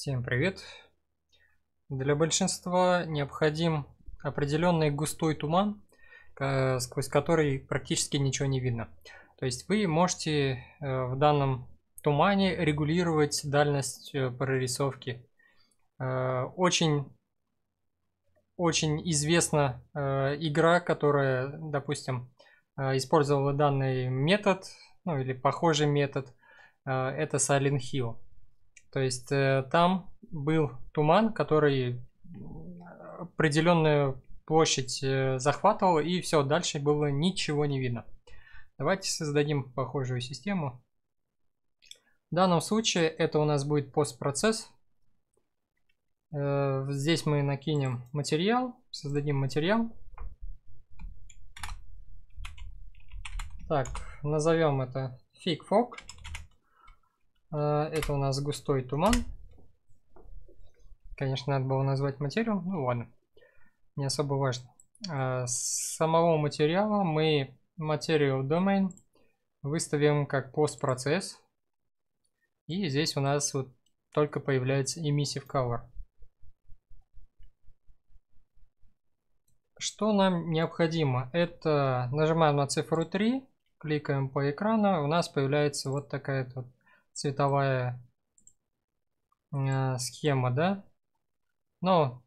Всем привет! Для большинства необходим определенный густой туман, э, сквозь который практически ничего не видно. То есть вы можете э, в данном тумане регулировать дальность э, прорисовки. Очень, очень известна игра, которая, допустим, использовала данный метод, ну или похожий метод, это Silent Hill. То есть э, там был туман, который определенную площадь э, захватывал, и все, дальше было ничего не видно. Давайте создадим похожую систему. В данном случае это у нас будет постпроцесс. Э, здесь мы накинем материал, создадим материал. Так, назовем это фигфок. Fog. Э, это у нас густой туман. Конечно, надо было назвать материю. Ну ладно, не особо важно. Э, с самого материала мы Material Domain выставим как постпроцесс. И здесь у нас вот только появляется Emissive Color. Что нам необходимо? Это нажимаем на цифру 3, кликаем по экрану, у нас появляется вот такая вот цветовая э, схема, да? Но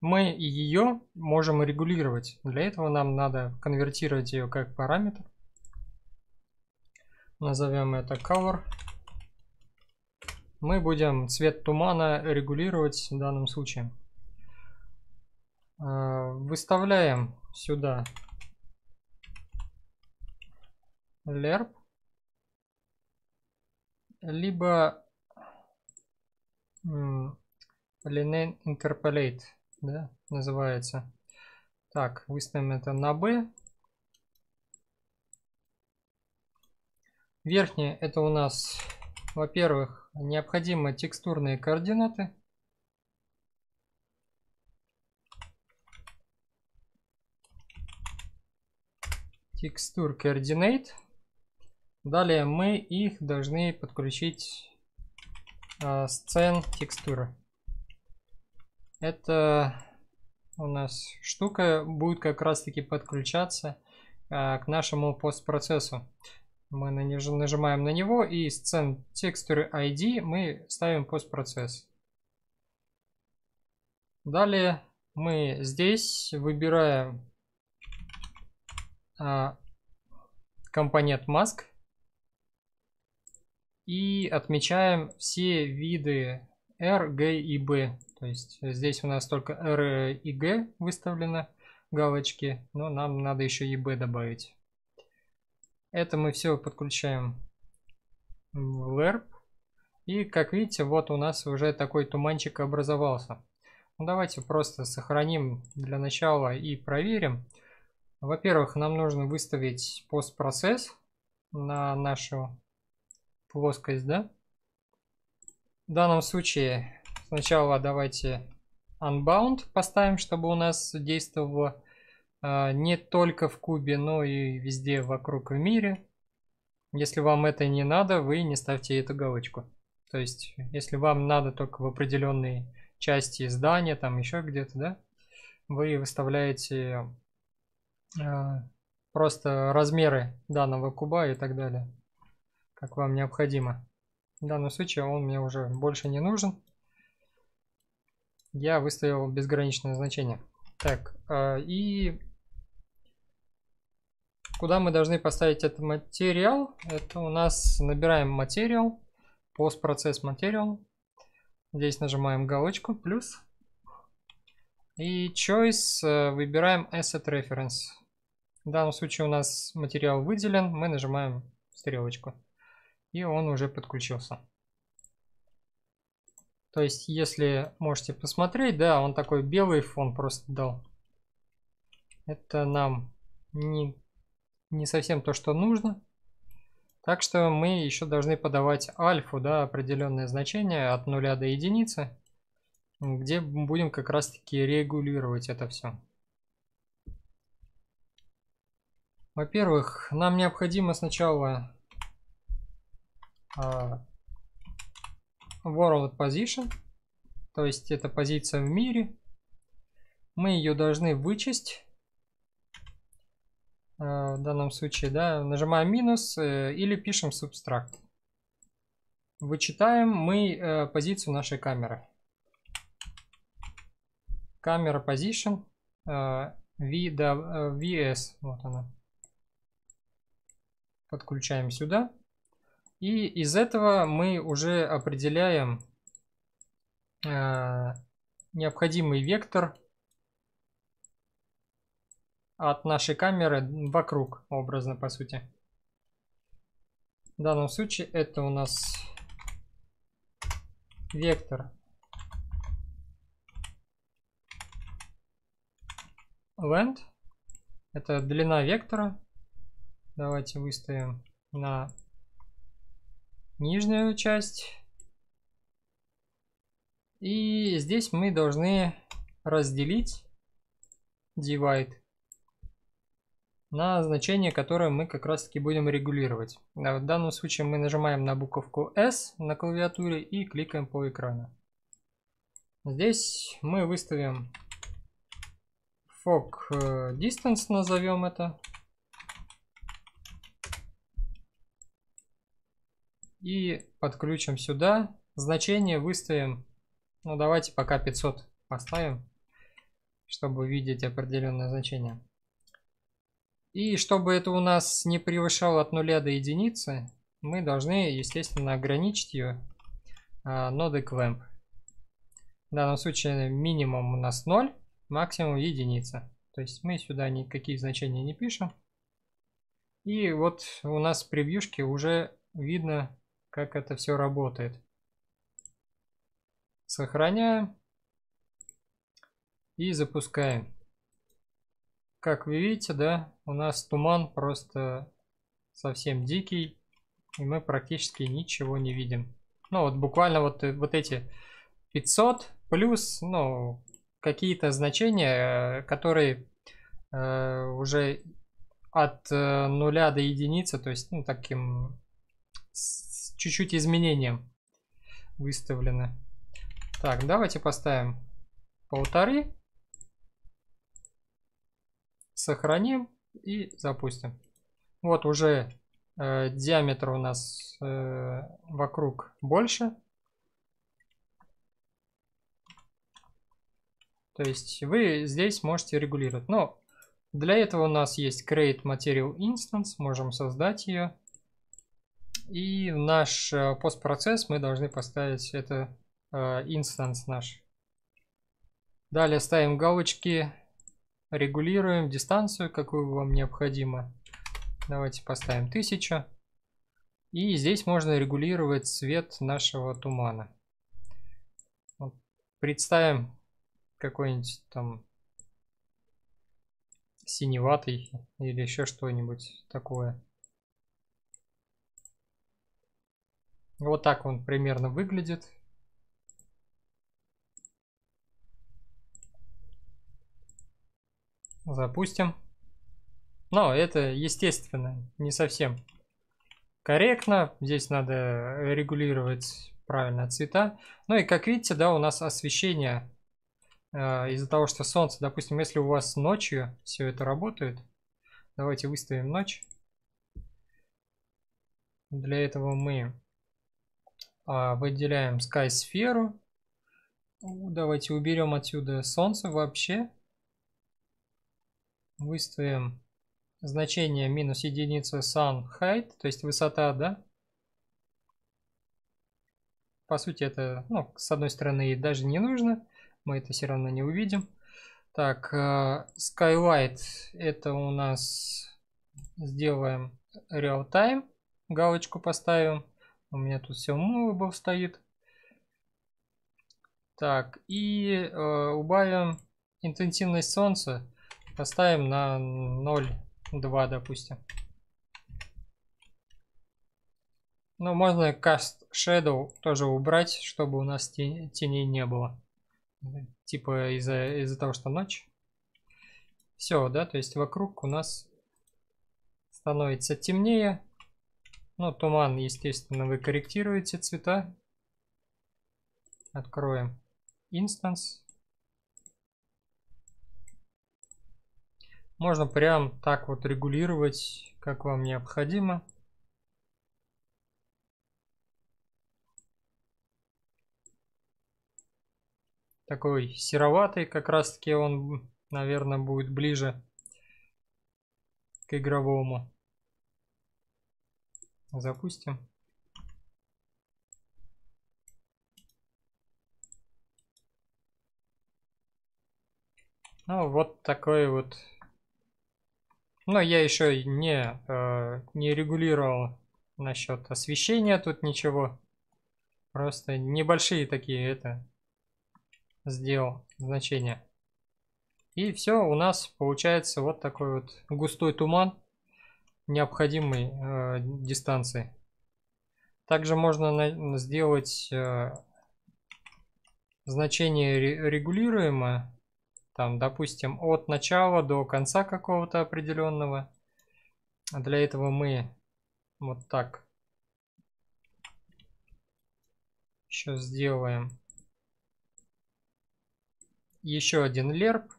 мы ее можем регулировать. Для этого нам надо конвертировать ее как параметр. Назовем это color. Мы будем цвет тумана регулировать в данном случае. Э, выставляем сюда lerp либо Linen Interpolate, да, называется. Так, выставим это на B. Верхнее это у нас, во-первых, необходимы текстурные координаты. Текстур координат. Далее мы их должны подключить э, сцен текстуры. Это у нас штука будет как раз таки подключаться э, к нашему постпроцессу. Мы на нажимаем на него и сцен текстуры ID мы ставим постпроцесс. Далее мы здесь выбираем э, компонент mask и отмечаем все виды R, G и B. То есть здесь у нас только R и G выставлены галочки, но нам надо еще и B добавить. Это мы все подключаем в LERP. И как видите, вот у нас уже такой туманчик образовался. Ну, давайте просто сохраним для начала и проверим. Во-первых, нам нужно выставить постпроцесс на нашу плоскость, да? В данном случае сначала давайте unbound поставим, чтобы у нас действовало э, не только в кубе, но и везде вокруг в мире. Если вам это не надо, вы не ставьте эту галочку. То есть, если вам надо только в определенной части здания, там еще где-то, да, вы выставляете э, просто размеры данного куба и так далее как вам необходимо. В данном случае он мне уже больше не нужен. Я выставил безграничное значение. Так, а, и куда мы должны поставить этот материал? Это у нас набираем материал, постпроцесс материал. Здесь нажимаем галочку плюс. И choice э, выбираем asset reference. В данном случае у нас материал выделен, мы нажимаем стрелочку и он уже подключился. То есть, если можете посмотреть, да, он такой белый фон просто дал. Это нам не, не совсем то, что нужно. Так что мы еще должны подавать альфу, да, определенное значение от 0 до единицы, где будем как раз-таки регулировать это все. Во-первых, нам необходимо сначала а, world position, то есть это позиция в мире. Мы ее должны вычесть. Э, в данном случае, да, нажимаем минус э, или пишем subtract. Вычитаем мы э, позицию нашей камеры. Камера position VS, вот она. Подключаем сюда. И из этого мы уже определяем э, необходимый вектор от нашей камеры вокруг, образно по сути. В данном случае это у нас вектор length. Это длина вектора. Давайте выставим на нижнюю часть. И здесь мы должны разделить divide на значение, которое мы как раз таки будем регулировать. В данном случае мы нажимаем на буковку S на клавиатуре и кликаем по экрану. Здесь мы выставим fog э, distance, назовем это. И подключим сюда. Значение выставим. Ну, давайте пока 500 поставим, чтобы видеть определенное значение. И чтобы это у нас не превышало от 0 до единицы, мы должны, естественно, ограничить ее ноды нодой clamp. В данном случае минимум у нас 0, максимум единица. То есть мы сюда никакие значения не пишем. И вот у нас в превьюшке уже видно как это все работает. Сохраняем и запускаем. Как вы видите, да, у нас туман просто совсем дикий, и мы практически ничего не видим. Ну вот буквально вот, вот эти 500 плюс, ну, какие-то значения, э, которые э, уже от э, нуля до единицы, то есть, ну, таким чуть-чуть изменением выставлено. Так, давайте поставим полторы. Сохраним и запустим. Вот уже э, диаметр у нас э, вокруг больше. То есть вы здесь можете регулировать. Но для этого у нас есть Create Material Instance. Можем создать ее. И в наш э, постпроцесс мы должны поставить это э, инстанс наш. Далее ставим галочки, регулируем дистанцию, какую вам необходимо. Давайте поставим 1000. И здесь можно регулировать цвет нашего тумана. Представим какой-нибудь там синеватый или еще что-нибудь такое. Вот так он примерно выглядит. Запустим. Но это, естественно, не совсем корректно. Здесь надо регулировать правильно цвета. Ну и как видите, да, у нас освещение э, из-за того, что солнце, допустим, если у вас ночью все это работает, давайте выставим ночь. Для этого мы а, выделяем Sky сферу. Давайте уберем отсюда Солнце вообще. Выставим значение минус единица Sun Height, то есть высота, да? По сути это, ну, с одной стороны и даже не нужно. Мы это все равно не увидим. Так, э, Skylight это у нас сделаем real time. Галочку поставим. У меня тут все Xiaomi ну, стоит. Так, и э, убавим интенсивность солнца. Поставим на 0,2, допустим. Ну можно Cast Shadow тоже убрать, чтобы у нас тени, теней не было. Типа из-за из, -за, из -за того, что ночь. Все, да, то есть вокруг у нас становится темнее. Ну, туман, естественно, вы корректируете цвета. Откроем инстанс. Можно прям так вот регулировать, как вам необходимо. Такой сероватый, как раз таки он, наверное, будет ближе к игровому запустим. Ну, вот такой вот. Но ну, я еще не, э, не регулировал насчет освещения тут ничего. Просто небольшие такие это сделал значения. И все, у нас получается вот такой вот густой туман необходимой э, дистанции. Также можно на, сделать э, значение ре, регулируемое, там, допустим, от начала до конца какого-то определенного. Для этого мы вот так еще сделаем еще один лерп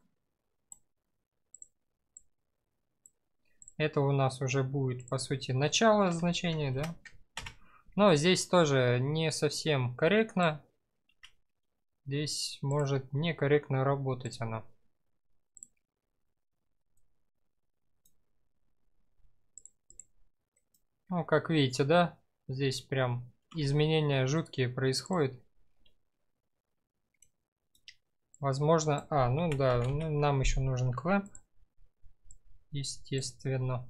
Это у нас уже будет, по сути, начало значения, да? Но здесь тоже не совсем корректно. Здесь может некорректно работать она. Ну, как видите, да? Здесь прям изменения жуткие происходят. Возможно... А, ну да, ну, нам еще нужен клэмп естественно.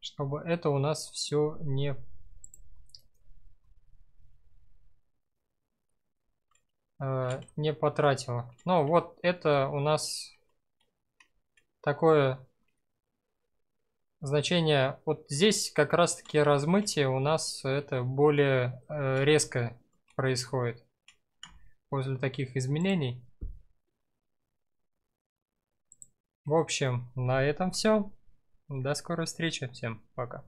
Чтобы это у нас все не э, не потратило. Ну вот это у нас такое значение. Вот здесь как раз таки размытие у нас это более э, резкое происходит после таких изменений. В общем, на этом все. До скорой встречи. Всем пока.